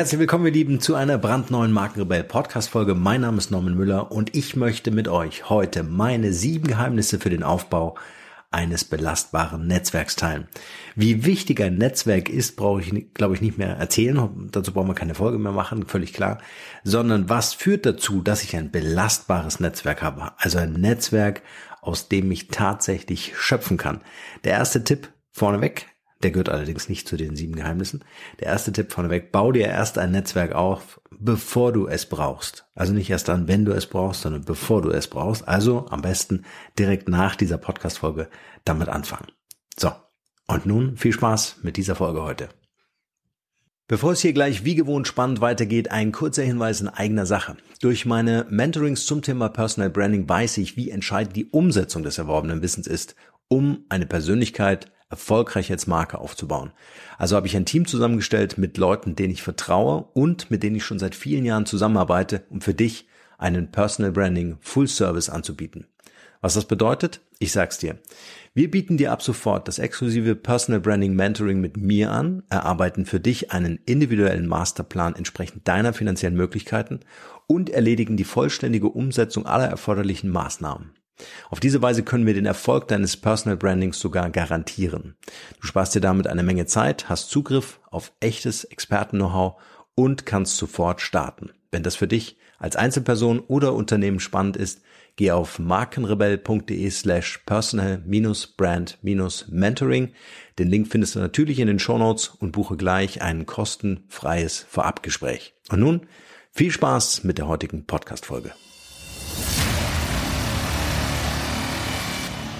Herzlich willkommen, ihr Lieben, zu einer brandneuen Markenrebell Podcast-Folge. Mein Name ist Norman Müller und ich möchte mit euch heute meine sieben Geheimnisse für den Aufbau eines belastbaren Netzwerks teilen. Wie wichtig ein Netzwerk ist, brauche ich, glaube ich, nicht mehr erzählen. Dazu brauchen wir keine Folge mehr machen, völlig klar. Sondern was führt dazu, dass ich ein belastbares Netzwerk habe? Also ein Netzwerk, aus dem ich tatsächlich schöpfen kann. Der erste Tipp vorneweg der gehört allerdings nicht zu den sieben Geheimnissen. Der erste Tipp vorneweg, bau dir erst ein Netzwerk auf, bevor du es brauchst. Also nicht erst dann, wenn du es brauchst, sondern bevor du es brauchst. Also am besten direkt nach dieser Podcast-Folge damit anfangen. So. Und nun viel Spaß mit dieser Folge heute. Bevor es hier gleich wie gewohnt spannend weitergeht, ein kurzer Hinweis in eigener Sache. Durch meine Mentorings zum Thema Personal Branding weiß ich, wie entscheidend die Umsetzung des erworbenen Wissens ist, um eine Persönlichkeit erfolgreich als Marke aufzubauen. Also habe ich ein Team zusammengestellt mit Leuten, denen ich vertraue und mit denen ich schon seit vielen Jahren zusammenarbeite, um für dich einen Personal Branding Full Service anzubieten. Was das bedeutet? Ich sag's dir. Wir bieten dir ab sofort das exklusive Personal Branding Mentoring mit mir an, erarbeiten für dich einen individuellen Masterplan entsprechend deiner finanziellen Möglichkeiten und erledigen die vollständige Umsetzung aller erforderlichen Maßnahmen. Auf diese Weise können wir den Erfolg deines Personal Brandings sogar garantieren. Du sparst dir damit eine Menge Zeit, hast Zugriff auf echtes Experten-Know-how und kannst sofort starten. Wenn das für dich als Einzelperson oder Unternehmen spannend ist, geh auf markenrebell.de slash personal-brand-mentoring. Den Link findest du natürlich in den Shownotes und buche gleich ein kostenfreies Vorabgespräch. Und nun viel Spaß mit der heutigen Podcast-Folge.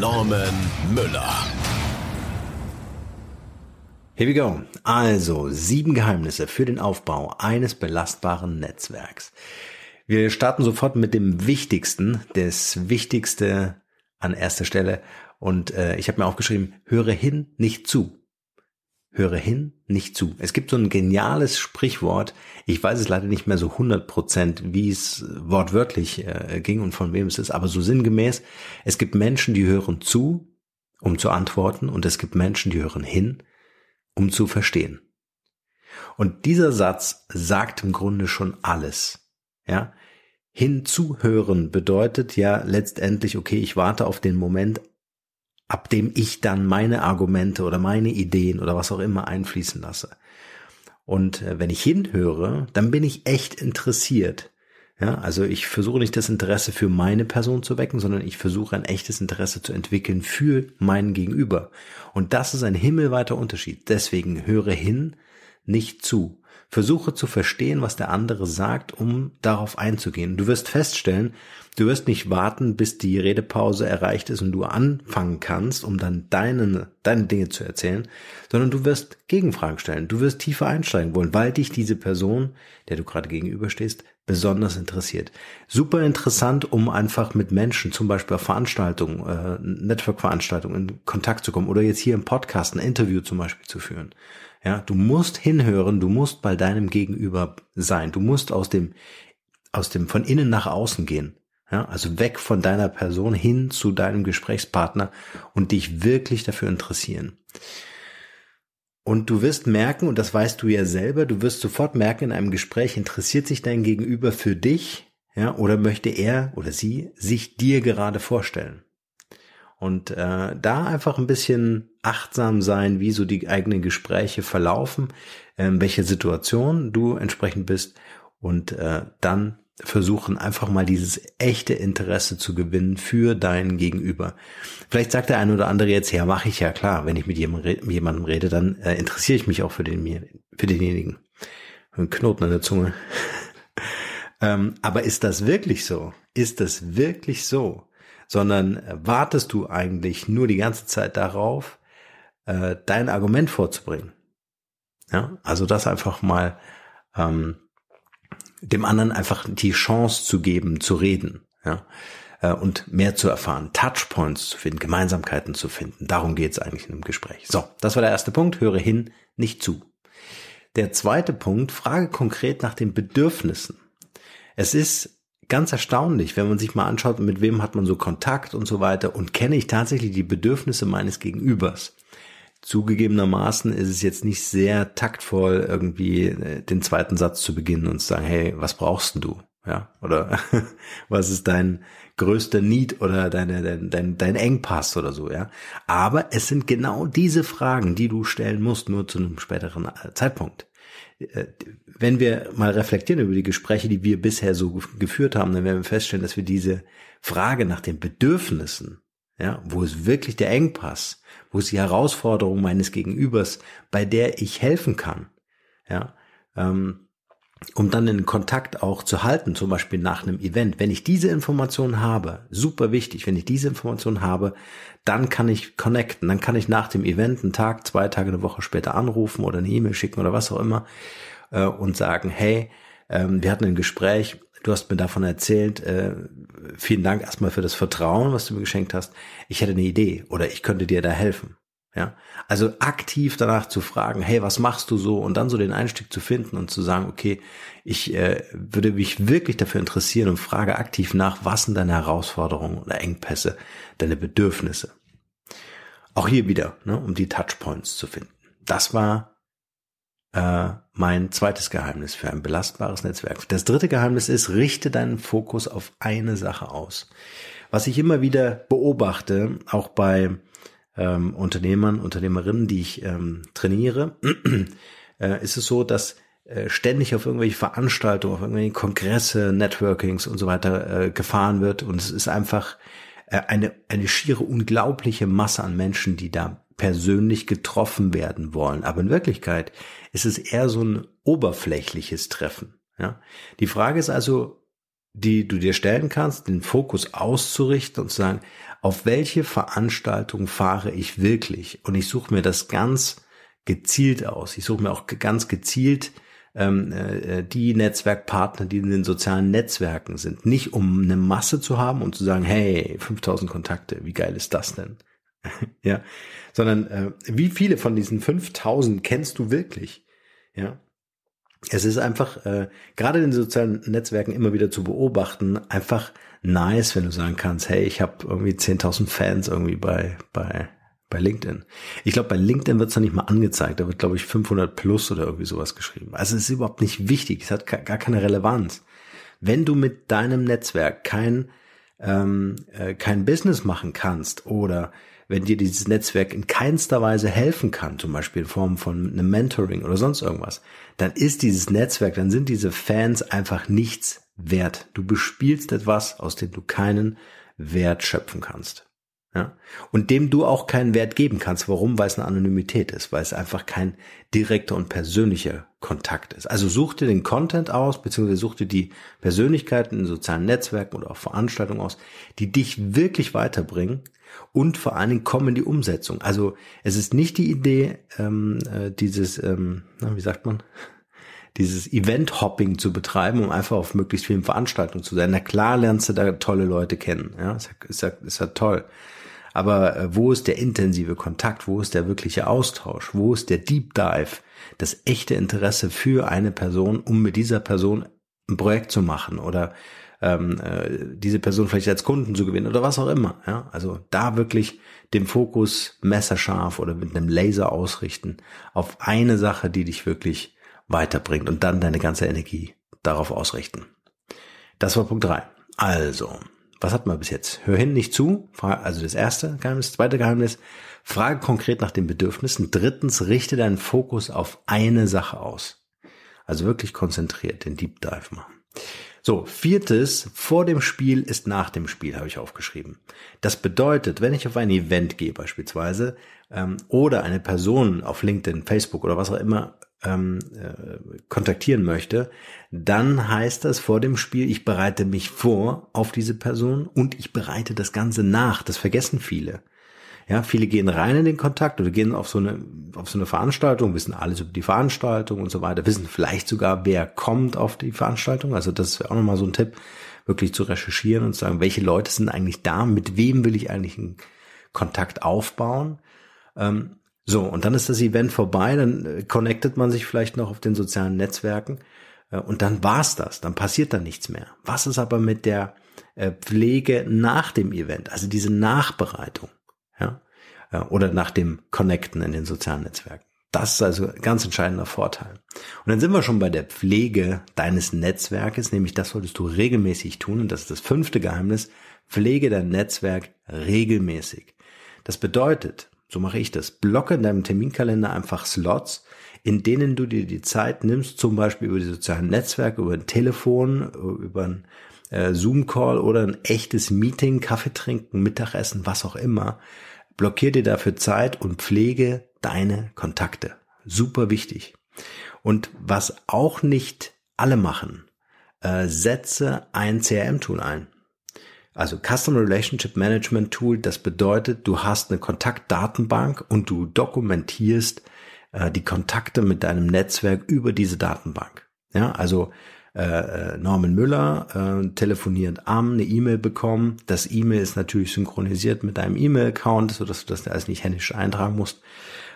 Norman Müller. Here we go. Also, sieben Geheimnisse für den Aufbau eines belastbaren Netzwerks. Wir starten sofort mit dem Wichtigsten. Das Wichtigste an erster Stelle. Und äh, ich habe mir aufgeschrieben, höre hin, nicht zu höre hin, nicht zu. Es gibt so ein geniales Sprichwort. Ich weiß es leider nicht mehr so 100 Prozent, wie es wortwörtlich äh, ging und von wem es ist, aber so sinngemäß. Es gibt Menschen, die hören zu, um zu antworten, und es gibt Menschen, die hören hin, um zu verstehen. Und dieser Satz sagt im Grunde schon alles. Ja? Hinzuhören bedeutet ja letztendlich, okay, ich warte auf den Moment ab dem ich dann meine Argumente oder meine Ideen oder was auch immer einfließen lasse. Und äh, wenn ich hinhöre, dann bin ich echt interessiert. Ja, also ich versuche nicht das Interesse für meine Person zu wecken, sondern ich versuche ein echtes Interesse zu entwickeln für meinen Gegenüber. Und das ist ein himmelweiter Unterschied. Deswegen höre hin, nicht zu. Versuche zu verstehen, was der andere sagt, um darauf einzugehen. Du wirst feststellen, du wirst nicht warten, bis die Redepause erreicht ist und du anfangen kannst, um dann deine, deine Dinge zu erzählen, sondern du wirst Gegenfragen stellen. Du wirst tiefer einsteigen wollen, weil dich diese Person, der du gerade gegenüberstehst, besonders interessiert. Super interessant, um einfach mit Menschen, zum Beispiel auf Veranstaltungen, äh, Network-Veranstaltungen in Kontakt zu kommen oder jetzt hier im Podcast ein Interview zum Beispiel zu führen. Ja, du musst hinhören, du musst bei deinem Gegenüber sein, du musst aus dem, aus dem von innen nach außen gehen. Ja, also weg von deiner Person hin zu deinem Gesprächspartner und dich wirklich dafür interessieren. Und du wirst merken, und das weißt du ja selber, du wirst sofort merken, in einem Gespräch interessiert sich dein Gegenüber für dich, ja, oder möchte er oder sie sich dir gerade vorstellen. Und äh, da einfach ein bisschen achtsam sein, wie so die eigenen Gespräche verlaufen, in ähm, welche Situation du entsprechend bist und äh, dann versuchen, einfach mal dieses echte Interesse zu gewinnen für deinen Gegenüber. Vielleicht sagt der eine oder andere jetzt, ja, mache ich ja klar, wenn ich mit jemandem rede, dann äh, interessiere ich mich auch für, den, für denjenigen. Ein Knoten an der Zunge. ähm, aber ist das wirklich so? Ist das wirklich so? sondern äh, wartest du eigentlich nur die ganze Zeit darauf, äh, dein Argument vorzubringen. Ja, also das einfach mal ähm, dem anderen einfach die Chance zu geben, zu reden. Ja äh, und mehr zu erfahren, Touchpoints zu finden, Gemeinsamkeiten zu finden. Darum geht es eigentlich in einem Gespräch. So, das war der erste Punkt. Höre hin, nicht zu. Der zweite Punkt, frage konkret nach den Bedürfnissen. Es ist ganz erstaunlich, wenn man sich mal anschaut, mit wem hat man so Kontakt und so weiter und kenne ich tatsächlich die Bedürfnisse meines Gegenübers. Zugegebenermaßen ist es jetzt nicht sehr taktvoll, irgendwie äh, den zweiten Satz zu beginnen und zu sagen, hey, was brauchst du? Ja, oder was ist dein größter Need oder deine, dein, dein, dein Engpass oder so, ja. Aber es sind genau diese Fragen, die du stellen musst, nur zu einem späteren äh, Zeitpunkt. Äh, wenn wir mal reflektieren über die Gespräche, die wir bisher so geführt haben, dann werden wir feststellen, dass wir diese Frage nach den Bedürfnissen, ja, wo ist wirklich der Engpass, wo ist die Herausforderung meines Gegenübers, bei der ich helfen kann, ja, ähm, um dann den Kontakt auch zu halten, zum Beispiel nach einem Event. Wenn ich diese Information habe, super wichtig, wenn ich diese Information habe, dann kann ich connecten, dann kann ich nach dem Event einen Tag, zwei Tage, eine Woche später anrufen oder eine E-Mail schicken oder was auch immer äh, und sagen, hey, ähm, wir hatten ein Gespräch, du hast mir davon erzählt, äh, vielen Dank erstmal für das Vertrauen, was du mir geschenkt hast. Ich hätte eine Idee oder ich könnte dir da helfen. Ja, also aktiv danach zu fragen, hey, was machst du so? Und dann so den Einstieg zu finden und zu sagen, okay, ich äh, würde mich wirklich dafür interessieren und frage aktiv nach, was sind deine Herausforderungen oder Engpässe, deine Bedürfnisse? Auch hier wieder, ne, um die Touchpoints zu finden. Das war äh, mein zweites Geheimnis für ein belastbares Netzwerk. Das dritte Geheimnis ist, richte deinen Fokus auf eine Sache aus. Was ich immer wieder beobachte, auch bei ähm, Unternehmern, Unternehmerinnen, die ich ähm, trainiere, äh, ist es so, dass äh, ständig auf irgendwelche Veranstaltungen, auf irgendwelche Kongresse, Networkings und so weiter äh, gefahren wird. Und es ist einfach äh, eine, eine schiere unglaubliche Masse an Menschen, die da persönlich getroffen werden wollen. Aber in Wirklichkeit ist es eher so ein oberflächliches Treffen. Ja? Die Frage ist also, die du dir stellen kannst, den Fokus auszurichten und zu sagen, auf welche Veranstaltung fahre ich wirklich? Und ich suche mir das ganz gezielt aus. Ich suche mir auch ganz gezielt ähm, äh, äh, die Netzwerkpartner, die in den sozialen Netzwerken sind. Nicht um eine Masse zu haben und zu sagen, hey, 5000 Kontakte, wie geil ist das denn? ja, sondern äh, wie viele von diesen 5000 kennst du wirklich? Ja, es ist einfach, äh, gerade in den sozialen Netzwerken immer wieder zu beobachten, einfach nice, wenn du sagen kannst, hey, ich habe irgendwie 10.000 Fans irgendwie bei, bei, bei LinkedIn. Ich glaube, bei LinkedIn wird es noch nicht mal angezeigt. Da wird, glaube ich, 500 plus oder irgendwie sowas geschrieben. Also es ist überhaupt nicht wichtig. Es hat gar keine Relevanz. Wenn du mit deinem Netzwerk kein, ähm, äh, kein Business machen kannst oder wenn dir dieses Netzwerk in keinster Weise helfen kann, zum Beispiel in Form von einem Mentoring oder sonst irgendwas, dann ist dieses Netzwerk, dann sind diese Fans einfach nichts wert. Du bespielst etwas, aus dem du keinen Wert schöpfen kannst. Ja? Und dem du auch keinen Wert geben kannst. Warum? Weil es eine Anonymität ist, weil es einfach kein direkter und persönlicher Kontakt ist. Also such dir den Content aus, beziehungsweise such dir die Persönlichkeiten in sozialen Netzwerken oder auch Veranstaltungen aus, die dich wirklich weiterbringen und vor allen Dingen kommen die Umsetzung. Also es ist nicht die Idee, ähm, äh, dieses, ähm, na, wie sagt man, dieses Event-Hopping zu betreiben, um einfach auf möglichst vielen Veranstaltungen zu sein. Na klar lernst du da tolle Leute kennen, ja, ist ja, ist ja, ist ja toll. Aber äh, wo ist der intensive Kontakt? Wo ist der wirkliche Austausch? Wo ist der Deep Dive? Das echte Interesse für eine Person, um mit dieser Person ein Projekt zu machen oder ähm, äh, diese Person vielleicht als Kunden zu gewinnen oder was auch immer. Ja? Also da wirklich den Fokus messerscharf oder mit einem Laser ausrichten auf eine Sache, die dich wirklich weiterbringt und dann deine ganze Energie darauf ausrichten. Das war Punkt drei. Also, was hatten wir bis jetzt? Hör hin, nicht zu. Also das erste Geheimnis. Zweite Geheimnis. Frage konkret nach den Bedürfnissen. Drittens, richte deinen Fokus auf eine Sache aus. Also wirklich konzentriert den Deep Dive machen. So, viertes, vor dem Spiel ist nach dem Spiel, habe ich aufgeschrieben. Das bedeutet, wenn ich auf ein Event gehe beispielsweise ähm, oder eine Person auf LinkedIn, Facebook oder was auch immer ähm, äh, kontaktieren möchte, dann heißt das vor dem Spiel, ich bereite mich vor auf diese Person und ich bereite das Ganze nach. Das vergessen viele. Ja, viele gehen rein in den Kontakt oder gehen auf so eine, auf so eine Veranstaltung, wissen alles über die Veranstaltung und so weiter, wissen vielleicht sogar, wer kommt auf die Veranstaltung. Also das wäre auch nochmal so ein Tipp, wirklich zu recherchieren und zu sagen, welche Leute sind eigentlich da, mit wem will ich eigentlich einen Kontakt aufbauen. Ähm, so, und dann ist das Event vorbei, dann äh, connectet man sich vielleicht noch auf den sozialen Netzwerken äh, und dann war's das, dann passiert da nichts mehr. Was ist aber mit der äh, Pflege nach dem Event, also diese Nachbereitung? Ja? Äh, oder nach dem Connecten in den sozialen Netzwerken. Das ist also ganz entscheidender Vorteil. Und dann sind wir schon bei der Pflege deines Netzwerkes, nämlich das solltest du regelmäßig tun. Und das ist das fünfte Geheimnis. Pflege dein Netzwerk regelmäßig. Das bedeutet, so mache ich das, blocke in deinem Terminkalender einfach Slots, in denen du dir die Zeit nimmst, zum Beispiel über die sozialen Netzwerke, über ein Telefon, über ein äh, Zoom-Call oder ein echtes Meeting, Kaffee trinken, Mittagessen, was auch immer, blockier dir dafür Zeit und pflege deine Kontakte. Super wichtig. Und was auch nicht alle machen, äh, setze ein CRM-Tool ein. Also Customer Relationship Management Tool, das bedeutet, du hast eine Kontaktdatenbank und du dokumentierst äh, die Kontakte mit deinem Netzwerk über diese Datenbank. Ja, also äh, äh, Norman Müller äh, telefoniert am, eine E-Mail bekommen. Das E-Mail ist natürlich synchronisiert mit deinem E-Mail-Account, sodass du das alles nicht händisch eintragen musst.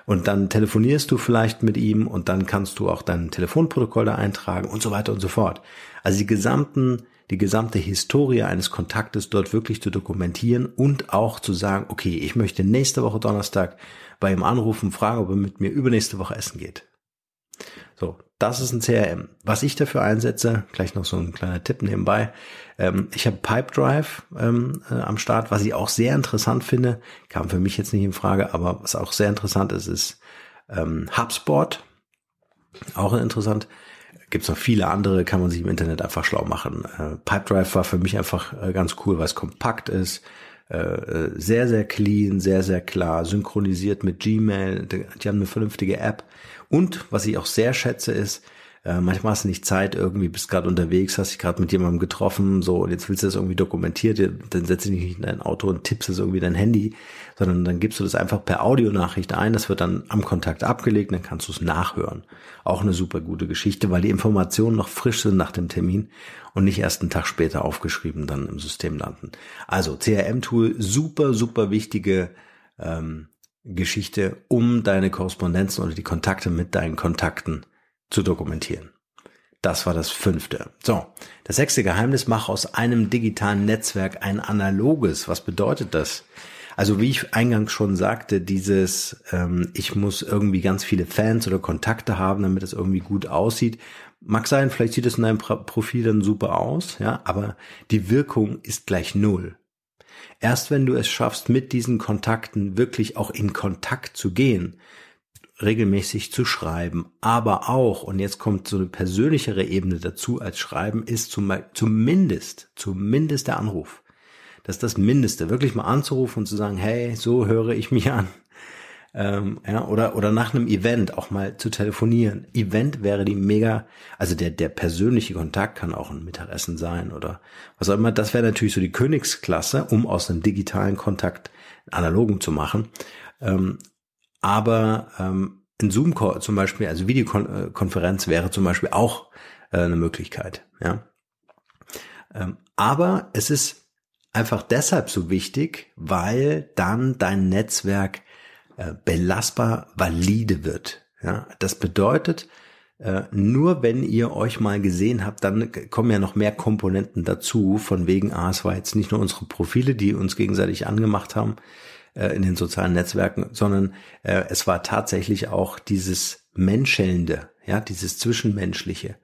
Und dann telefonierst du vielleicht mit ihm und dann kannst du auch dein Telefonprotokoll da eintragen und so weiter und so fort. Also die gesamten, die gesamte Historie eines Kontaktes dort wirklich zu dokumentieren und auch zu sagen, okay, ich möchte nächste Woche Donnerstag bei ihm anrufen, fragen, ob er mit mir übernächste Woche essen geht. So, das ist ein CRM. Was ich dafür einsetze, gleich noch so ein kleiner Tipp nebenbei. Ähm, ich habe Pipedrive ähm, äh, am Start, was ich auch sehr interessant finde. Kam für mich jetzt nicht in Frage, aber was auch sehr interessant ist, ist ähm, HubSpot. Auch interessant. Gibt's noch viele andere, kann man sich im Internet einfach schlau machen. Äh, Pipedrive war für mich einfach äh, ganz cool, weil es kompakt ist äh, äh, sehr, sehr clean, sehr, sehr klar, synchronisiert mit Gmail, die haben eine vernünftige App und was ich auch sehr schätze ist, äh, manchmal hast du nicht Zeit, irgendwie bist gerade unterwegs, hast dich gerade mit jemandem getroffen, so und jetzt willst du das irgendwie dokumentiert, dann setzt dich nicht in dein Auto und tippst es irgendwie dein Handy, sondern dann gibst du das einfach per Audionachricht ein, das wird dann am Kontakt abgelegt, dann kannst du es nachhören. Auch eine super gute Geschichte, weil die Informationen noch frisch sind nach dem Termin und nicht erst einen Tag später aufgeschrieben dann im System landen. Also CRM-Tool, super, super wichtige ähm, Geschichte, um deine Korrespondenzen oder die Kontakte mit deinen Kontakten zu dokumentieren. Das war das fünfte. So, das sechste Geheimnis, mach aus einem digitalen Netzwerk ein analoges. Was bedeutet das? Also wie ich eingangs schon sagte, dieses, ähm, ich muss irgendwie ganz viele Fans oder Kontakte haben, damit es irgendwie gut aussieht. Mag sein, vielleicht sieht es in deinem Profil dann super aus, ja, aber die Wirkung ist gleich null. Erst wenn du es schaffst, mit diesen Kontakten wirklich auch in Kontakt zu gehen, regelmäßig zu schreiben, aber auch, und jetzt kommt so eine persönlichere Ebene dazu als Schreiben, ist zum, zumindest, zumindest der Anruf. Das ist das Mindeste, wirklich mal anzurufen und zu sagen, hey, so höre ich mich an ähm, ja, oder, oder nach einem Event auch mal zu telefonieren. Event wäre die mega, also der, der persönliche Kontakt kann auch ein Mittagessen sein oder was auch immer. Das wäre natürlich so die Königsklasse, um aus einem digitalen Kontakt einen analogen zu machen. Ähm, aber ähm, ein Zoom-Call zum Beispiel, also Videokonferenz äh, wäre zum Beispiel auch äh, eine Möglichkeit, ja. Ähm, aber es ist einfach deshalb so wichtig, weil dann dein Netzwerk äh, belastbar valide wird. Ja, das bedeutet, äh, nur wenn ihr euch mal gesehen habt, dann kommen ja noch mehr Komponenten dazu, von wegen, ah, es war jetzt nicht nur unsere Profile, die uns gegenseitig angemacht haben äh, in den sozialen Netzwerken, sondern es war tatsächlich auch dieses Menschelnde, ja, dieses Zwischenmenschliche,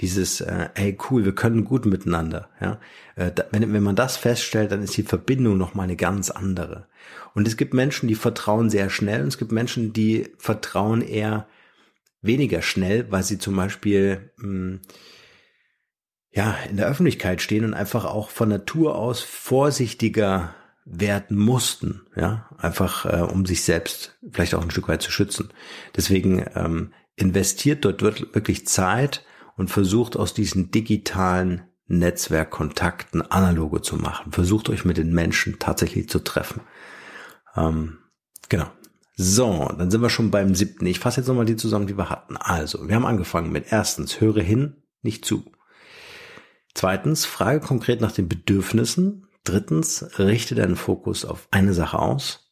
dieses, äh, ey cool, wir können gut miteinander, ja. Äh, da, wenn, wenn man das feststellt, dann ist die Verbindung nochmal eine ganz andere. Und es gibt Menschen, die vertrauen sehr schnell und es gibt Menschen, die vertrauen eher weniger schnell, weil sie zum Beispiel mh, hm, ja in der Öffentlichkeit stehen und einfach auch von Natur aus vorsichtiger werden mussten, ja, einfach äh, um sich selbst vielleicht auch ein Stück weit zu schützen. Deswegen ähm, investiert dort wirklich Zeit und versucht aus diesen digitalen Netzwerkkontakten analoge zu machen. Versucht euch mit den Menschen tatsächlich zu treffen. Ähm, genau. So, dann sind wir schon beim siebten. Ich fasse jetzt nochmal die zusammen, die wir hatten. Also, wir haben angefangen mit erstens, höre hin, nicht zu. Zweitens, frage konkret nach den Bedürfnissen. Drittens, richte deinen Fokus auf eine Sache aus.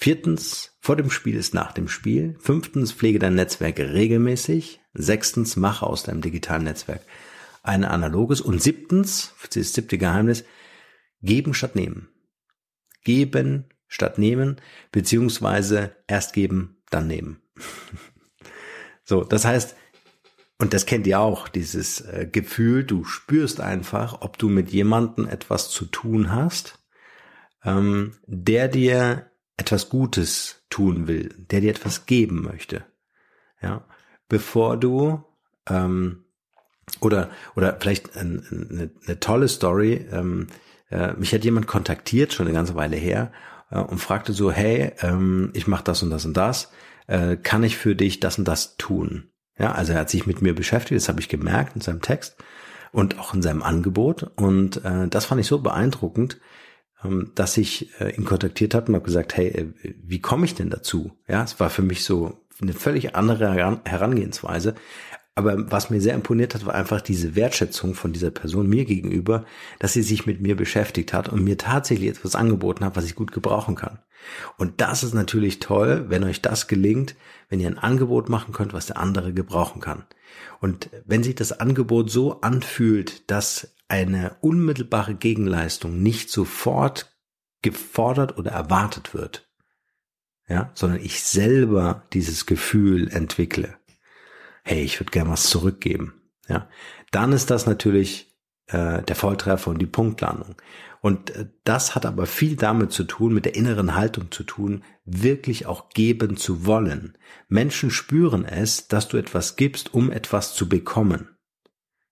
Viertens, vor dem Spiel ist nach dem Spiel. Fünftens, pflege dein Netzwerk regelmäßig. Sechstens, mache aus deinem digitalen Netzwerk ein analoges. Und siebtens, das siebte Geheimnis, geben statt nehmen. Geben statt nehmen, beziehungsweise erst geben, dann nehmen. so, das heißt, und das kennt ihr auch, dieses äh, Gefühl, du spürst einfach, ob du mit jemandem etwas zu tun hast, ähm, der dir etwas Gutes tun will, der dir etwas geben möchte. Ja, bevor du ähm, oder oder vielleicht eine, eine, eine tolle Story. Ähm, äh, mich hat jemand kontaktiert schon eine ganze Weile her äh, und fragte so, hey, ähm, ich mache das und das und das, äh, kann ich für dich das und das tun? Ja, also er hat sich mit mir beschäftigt, das habe ich gemerkt in seinem Text und auch in seinem Angebot und äh, das fand ich so beeindruckend, ähm, dass ich äh, ihn kontaktiert habe und habe gesagt, hey, äh, wie komme ich denn dazu? Ja, es war für mich so eine völlig andere Herangehensweise. Aber was mir sehr imponiert hat, war einfach diese Wertschätzung von dieser Person mir gegenüber, dass sie sich mit mir beschäftigt hat und mir tatsächlich etwas angeboten hat, was ich gut gebrauchen kann. Und das ist natürlich toll, wenn euch das gelingt, wenn ihr ein Angebot machen könnt, was der andere gebrauchen kann. Und wenn sich das Angebot so anfühlt, dass eine unmittelbare Gegenleistung nicht sofort gefordert oder erwartet wird, ja, sondern ich selber dieses Gefühl entwickle. Hey, ich würde gern was zurückgeben. Ja, dann ist das natürlich äh, der Volltreffer und die Punktlandung. Und äh, das hat aber viel damit zu tun, mit der inneren Haltung zu tun, wirklich auch geben zu wollen. Menschen spüren es, dass du etwas gibst, um etwas zu bekommen.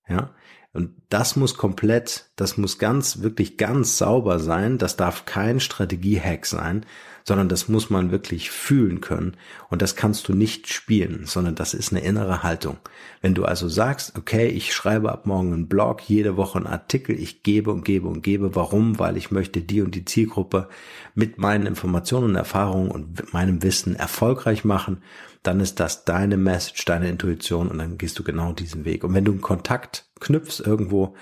Ja, und das muss komplett, das muss ganz, wirklich ganz sauber sein. Das darf kein Strategiehack sein, sondern das muss man wirklich fühlen können. Und das kannst du nicht spielen, sondern das ist eine innere Haltung. Wenn du also sagst, okay, ich schreibe ab morgen einen Blog, jede Woche einen Artikel, ich gebe und gebe und gebe. Warum? Weil ich möchte die und die Zielgruppe mit meinen Informationen und Erfahrungen und meinem Wissen erfolgreich machen dann ist das deine Message, deine Intuition und dann gehst du genau diesen Weg. Und wenn du einen Kontakt knüpfst irgendwo,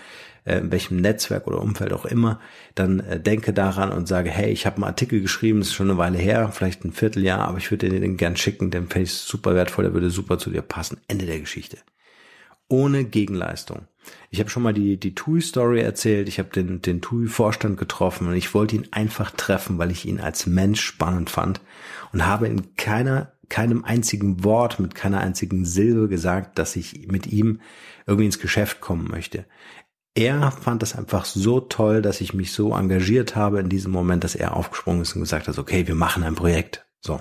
äh, in welchem Netzwerk oder Umfeld auch immer, dann äh, denke daran und sage, hey, ich habe einen Artikel geschrieben, ist schon eine Weile her, vielleicht ein Vierteljahr, aber ich würde dir den gern schicken, den fände ich super wertvoll, der würde super zu dir passen. Ende der Geschichte. Ohne Gegenleistung. Ich habe schon mal die, die TUI-Story erzählt, ich habe den, den TUI-Vorstand getroffen und ich wollte ihn einfach treffen, weil ich ihn als Mensch spannend fand und habe in keiner keinem einzigen Wort, mit keiner einzigen Silbe gesagt, dass ich mit ihm irgendwie ins Geschäft kommen möchte. Er fand das einfach so toll, dass ich mich so engagiert habe in diesem Moment, dass er aufgesprungen ist und gesagt hat, okay, wir machen ein Projekt. So.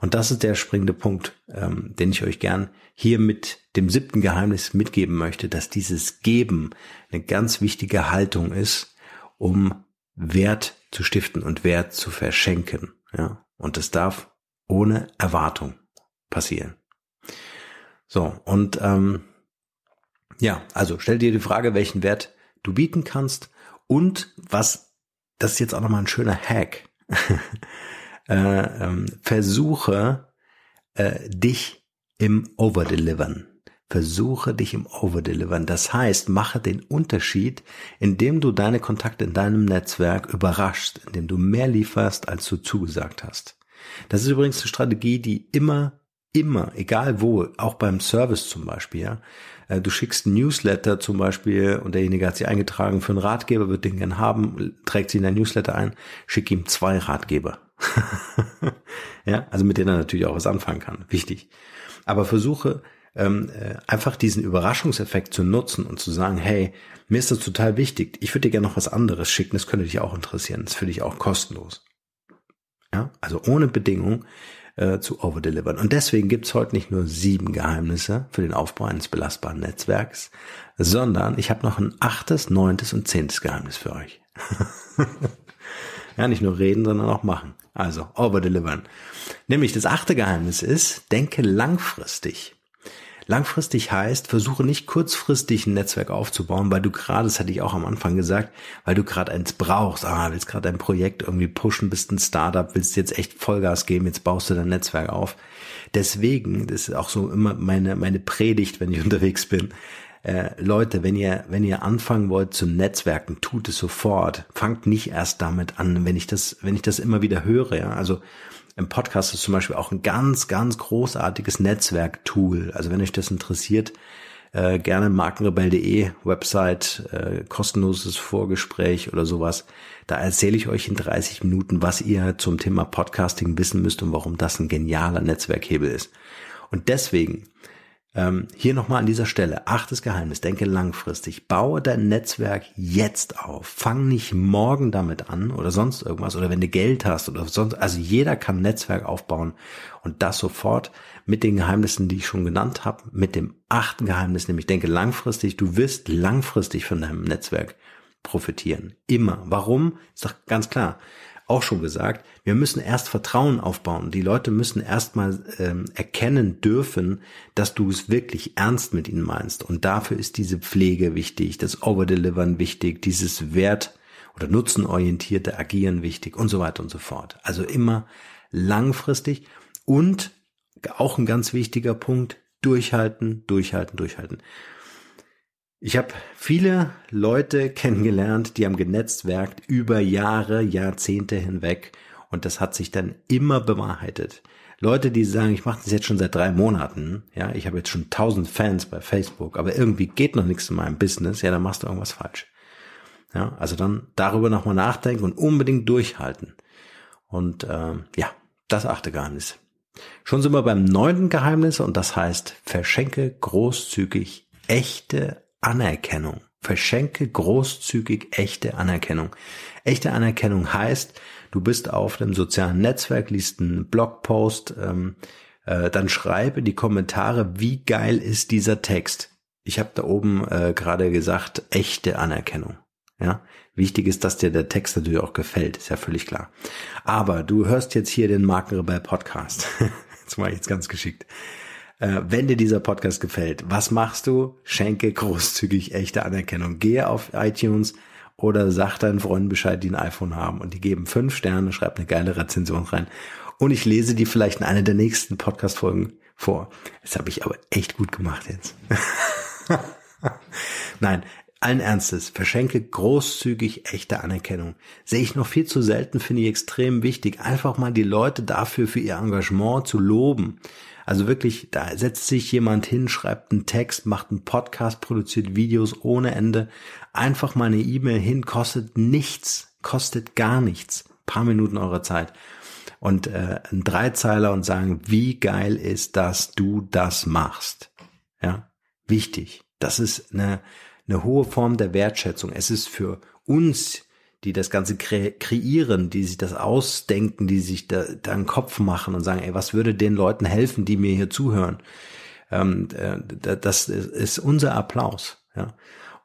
Und das ist der springende Punkt, ähm, den ich euch gern hier mit dem siebten Geheimnis mitgeben möchte, dass dieses Geben eine ganz wichtige Haltung ist, um Wert zu stiften und Wert zu verschenken. Ja. Und das darf ohne Erwartung passieren. So, und ähm, ja, also stell dir die Frage, welchen Wert du bieten kannst und was, das ist jetzt auch nochmal ein schöner Hack, äh, ähm, versuche äh, dich im Overdelivern. Versuche dich im Overdelivern. Das heißt, mache den Unterschied, indem du deine Kontakte in deinem Netzwerk überraschst, indem du mehr lieferst, als du zugesagt hast. Das ist übrigens eine Strategie, die immer, immer, egal wo, auch beim Service zum Beispiel, ja. Äh, du schickst ein Newsletter zum Beispiel und derjenige hat sie eingetragen für einen Ratgeber, wird den gern haben, trägt sie in dein Newsletter ein, schick ihm zwei Ratgeber. ja, also mit denen er natürlich auch was anfangen kann. Wichtig. Aber versuche, ähm, äh, einfach diesen Überraschungseffekt zu nutzen und zu sagen, hey, mir ist das total wichtig, ich würde dir gerne noch was anderes schicken, das könnte dich auch interessieren, das finde ich auch kostenlos. Ja? Also ohne Bedingung äh, zu overdelivern. Und deswegen gibt's heute nicht nur sieben Geheimnisse für den Aufbau eines belastbaren Netzwerks, sondern ich habe noch ein achtes, neuntes und zehntes Geheimnis für euch. ja, nicht nur reden, sondern auch machen. Also overdelivern. Nämlich das achte Geheimnis ist, denke langfristig. Langfristig heißt, versuche nicht kurzfristig ein Netzwerk aufzubauen, weil du gerade, das hatte ich auch am Anfang gesagt, weil du gerade eins brauchst. Ah, willst gerade ein Projekt irgendwie pushen, bist ein Startup, willst jetzt echt Vollgas geben, jetzt baust du dein Netzwerk auf. Deswegen, das ist auch so immer meine, meine Predigt, wenn ich unterwegs bin, äh, Leute, wenn ihr, wenn ihr anfangen wollt zu Netzwerken, tut es sofort. Fangt nicht erst damit an, wenn ich das, wenn ich das immer wieder höre. Ja? Also im Podcast ist zum Beispiel auch ein ganz, ganz großartiges Netzwerktool. Also wenn euch das interessiert, äh, gerne markenrebell.de Website, äh, kostenloses Vorgespräch oder sowas. Da erzähle ich euch in 30 Minuten, was ihr zum Thema Podcasting wissen müsst und warum das ein genialer Netzwerkhebel ist. Und deswegen ähm, hier nochmal an dieser Stelle, achtes Geheimnis, denke langfristig, baue dein Netzwerk jetzt auf. Fang nicht morgen damit an oder sonst irgendwas oder wenn du Geld hast oder sonst, also jeder kann Netzwerk aufbauen und das sofort mit den Geheimnissen, die ich schon genannt habe, mit dem achten Geheimnis, nämlich denke langfristig, du wirst langfristig von deinem Netzwerk profitieren. Immer. Warum? Ist doch ganz klar auch schon gesagt, wir müssen erst Vertrauen aufbauen. Die Leute müssen erstmal ähm, erkennen dürfen, dass du es wirklich ernst mit ihnen meinst. Und dafür ist diese Pflege wichtig, das Overdelivern wichtig, dieses Wert- oder nutzenorientierte Agieren wichtig und so weiter und so fort. Also immer langfristig und auch ein ganz wichtiger Punkt, durchhalten, durchhalten, durchhalten. Ich habe viele Leute kennengelernt, die haben genetzwerkt über Jahre, Jahrzehnte hinweg und das hat sich dann immer bewahrheitet. Leute, die sagen, ich mache das jetzt schon seit drei Monaten, ja, ich habe jetzt schon tausend Fans bei Facebook, aber irgendwie geht noch nichts in meinem Business, ja, dann machst du irgendwas falsch. Ja, also dann darüber nochmal nachdenken und unbedingt durchhalten. Und äh, ja, das achte Geheimnis. Schon sind wir beim neunten Geheimnis und das heißt, verschenke großzügig echte Anerkennung. Verschenke großzügig echte Anerkennung. Echte Anerkennung heißt, du bist auf dem sozialen Netzwerk, liest einen Blogpost, ähm, äh, dann schreibe die Kommentare, wie geil ist dieser Text. Ich habe da oben äh, gerade gesagt, echte Anerkennung. Ja, wichtig ist, dass dir der Text natürlich auch gefällt, ist ja völlig klar. Aber du hörst jetzt hier den Markenrebell Podcast. das war jetzt ganz geschickt. Äh, wenn dir dieser Podcast gefällt, was machst du? Schenke großzügig echte Anerkennung. Gehe auf iTunes oder sag deinen Freunden Bescheid, die ein iPhone haben und die geben fünf Sterne, schreib eine geile Rezension rein und ich lese die vielleicht in einer der nächsten Podcast-Folgen vor. Das habe ich aber echt gut gemacht jetzt. Nein, allen Ernstes, verschenke großzügig echte Anerkennung. Sehe ich noch viel zu selten, finde ich extrem wichtig, einfach mal die Leute dafür für ihr Engagement zu loben also wirklich, da setzt sich jemand hin, schreibt einen Text, macht einen Podcast, produziert Videos ohne Ende. Einfach mal eine E-Mail hin, kostet nichts, kostet gar nichts. Paar Minuten eurer Zeit. Und äh, ein Dreizeiler und sagen, wie geil ist, dass du das machst. Ja, wichtig. Das ist eine, eine hohe Form der Wertschätzung. Es ist für uns die das Ganze kre kreieren, die sich das ausdenken, die sich da, da einen Kopf machen und sagen, ey, was würde den Leuten helfen, die mir hier zuhören? Ähm, äh, das ist unser Applaus. Ja.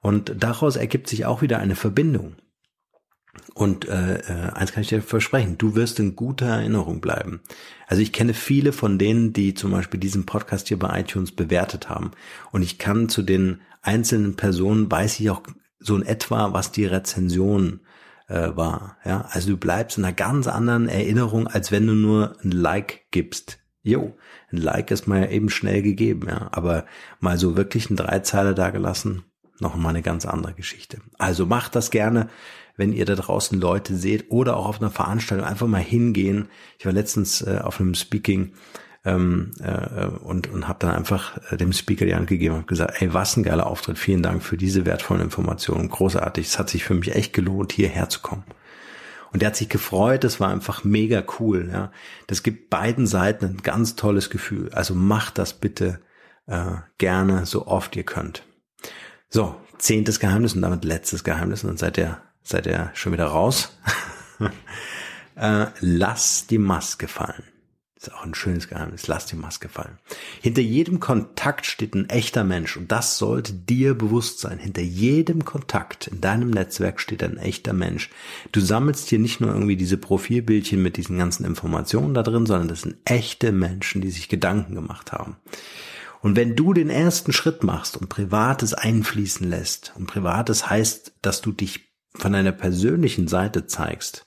Und daraus ergibt sich auch wieder eine Verbindung. Und äh, äh, eins kann ich dir versprechen, du wirst in guter Erinnerung bleiben. Also ich kenne viele von denen, die zum Beispiel diesen Podcast hier bei iTunes bewertet haben. Und ich kann zu den einzelnen Personen, weiß ich auch so in etwa, was die Rezensionen äh, war. Ja, also du bleibst in einer ganz anderen Erinnerung, als wenn du nur ein Like gibst. Jo, ein Like ist mal eben schnell gegeben, ja. Aber mal so wirklich ein Dreizeiler da gelassen, mal eine ganz andere Geschichte. Also macht das gerne, wenn ihr da draußen Leute seht oder auch auf einer Veranstaltung einfach mal hingehen. Ich war letztens äh, auf einem Speaking ähm, äh, und, und habe dann einfach äh, dem Speaker die Hand gegeben und gesagt, ey, was ein geiler Auftritt, vielen Dank für diese wertvollen Informationen, großartig, es hat sich für mich echt gelohnt, hierher zu kommen. Und der hat sich gefreut, das war einfach mega cool. Ja. Das gibt beiden Seiten ein ganz tolles Gefühl. Also macht das bitte äh, gerne, so oft ihr könnt. So, zehntes Geheimnis und damit letztes Geheimnis und dann seid ihr, seid ihr schon wieder raus. äh, lass die Maske fallen. Das Ist auch ein schönes Geheimnis. Lass die Maske fallen. Hinter jedem Kontakt steht ein echter Mensch und das sollte dir bewusst sein. Hinter jedem Kontakt in deinem Netzwerk steht ein echter Mensch. Du sammelst hier nicht nur irgendwie diese Profilbildchen mit diesen ganzen Informationen da drin, sondern das sind echte Menschen, die sich Gedanken gemacht haben. Und wenn du den ersten Schritt machst und Privates einfließen lässt, und Privates heißt, dass du dich von deiner persönlichen Seite zeigst,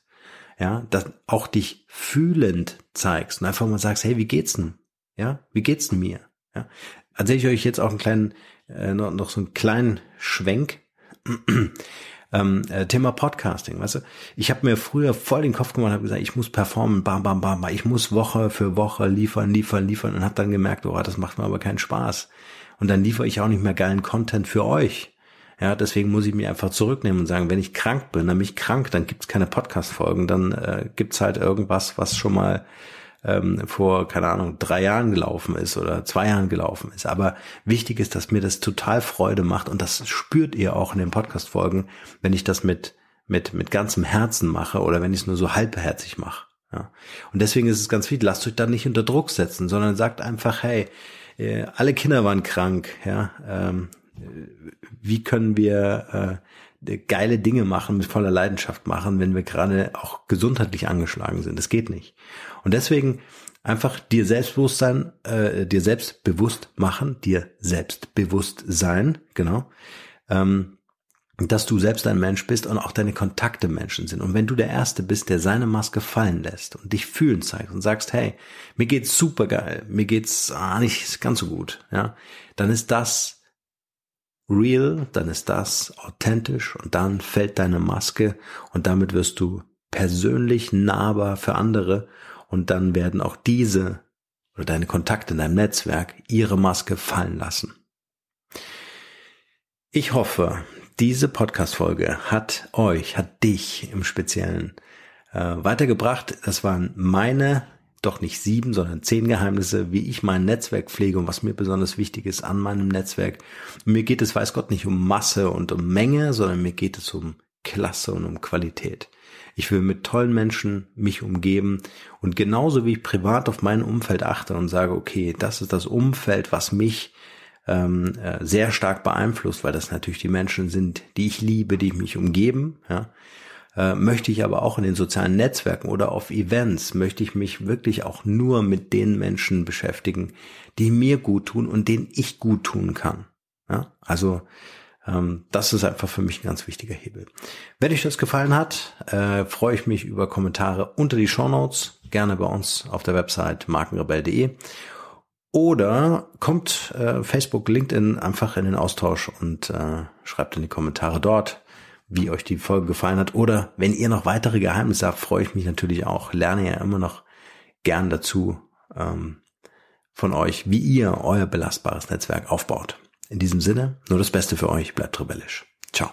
ja, dass auch dich fühlend zeigst und einfach mal sagst, hey, wie geht's denn? Ja, wie geht's denn mir? Ja, erzähle ich euch jetzt auch einen kleinen, äh, noch, noch so einen kleinen Schwenk. ähm, äh, Thema Podcasting, weißt du? Ich habe mir früher voll den Kopf gemacht, habe gesagt, ich muss performen, bam, bam, bam, bam, ich muss Woche für Woche liefern, liefern, liefern und habe dann gemerkt, oh, das macht mir aber keinen Spaß. Und dann liefere ich auch nicht mehr geilen Content für euch. Ja, deswegen muss ich mich einfach zurücknehmen und sagen, wenn ich krank bin, nämlich krank, dann gibt's keine Podcast-Folgen, dann äh, gibt's halt irgendwas, was schon mal ähm, vor, keine Ahnung, drei Jahren gelaufen ist oder zwei Jahren gelaufen ist. Aber wichtig ist, dass mir das total Freude macht und das spürt ihr auch in den Podcast-Folgen, wenn ich das mit, mit, mit ganzem Herzen mache oder wenn ich es nur so halbherzig mache. Ja. Und deswegen ist es ganz wichtig, lasst euch da nicht unter Druck setzen, sondern sagt einfach, hey, äh, alle Kinder waren krank, ja, ähm, wie können wir äh, geile Dinge machen, mit voller Leidenschaft machen, wenn wir gerade auch gesundheitlich angeschlagen sind. Das geht nicht. Und deswegen einfach dir Selbstbewusstsein, äh, dir selbstbewusst machen, dir selbstbewusst sein, genau, ähm, dass du selbst ein Mensch bist und auch deine Kontakte Menschen sind. Und wenn du der Erste bist, der seine Maske fallen lässt und dich fühlen zeigt und sagst, hey, mir geht's super geil, mir geht's ah, nicht ganz so gut, ja, dann ist das real, dann ist das authentisch und dann fällt deine Maske und damit wirst du persönlich nahbar für andere und dann werden auch diese oder deine Kontakte in deinem Netzwerk ihre Maske fallen lassen. Ich hoffe, diese Podcast-Folge hat euch, hat dich im Speziellen äh, weitergebracht. Das waren meine doch nicht sieben, sondern zehn Geheimnisse, wie ich mein Netzwerk pflege und was mir besonders wichtig ist an meinem Netzwerk. mir geht es, weiß Gott, nicht um Masse und um Menge, sondern mir geht es um Klasse und um Qualität. Ich will mit tollen Menschen mich umgeben und genauso wie ich privat auf mein Umfeld achte und sage, okay, das ist das Umfeld, was mich ähm, äh, sehr stark beeinflusst, weil das natürlich die Menschen sind, die ich liebe, die mich umgeben, ja, äh, möchte ich aber auch in den sozialen Netzwerken oder auf Events, möchte ich mich wirklich auch nur mit den Menschen beschäftigen, die mir gut tun und denen ich gut tun kann. Ja? Also ähm, das ist einfach für mich ein ganz wichtiger Hebel. Wenn euch das gefallen hat, äh, freue ich mich über Kommentare unter die Show Notes, gerne bei uns auf der Website markenrebell.de oder kommt äh, Facebook, LinkedIn einfach in den Austausch und äh, schreibt in die Kommentare dort wie euch die Folge gefallen hat. Oder wenn ihr noch weitere Geheimnisse habt, freue ich mich natürlich auch. Lerne ja immer noch gern dazu ähm, von euch, wie ihr euer belastbares Netzwerk aufbaut. In diesem Sinne, nur das Beste für euch, bleibt rebellisch. Ciao.